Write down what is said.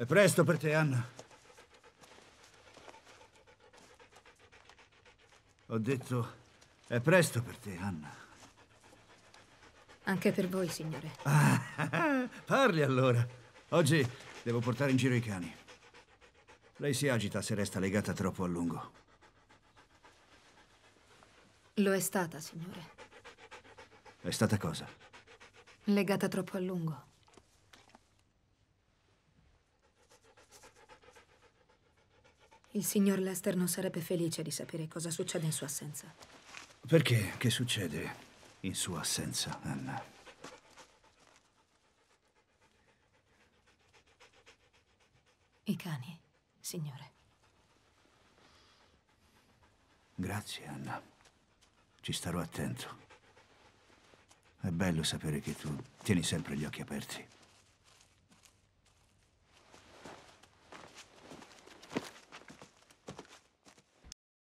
È presto per te, Anna. Ho detto, è presto per te, Anna. Anche per voi, signore. Ah, parli allora. Oggi devo portare in giro i cani. Lei si agita se resta legata troppo a lungo. Lo è stata, signore. È stata cosa? Legata troppo a lungo. Il signor Lester non sarebbe felice di sapere cosa succede in sua assenza. Perché? Che succede in sua assenza, Anna? I cani, signore. Grazie, Anna. Ci starò attento. È bello sapere che tu tieni sempre gli occhi aperti.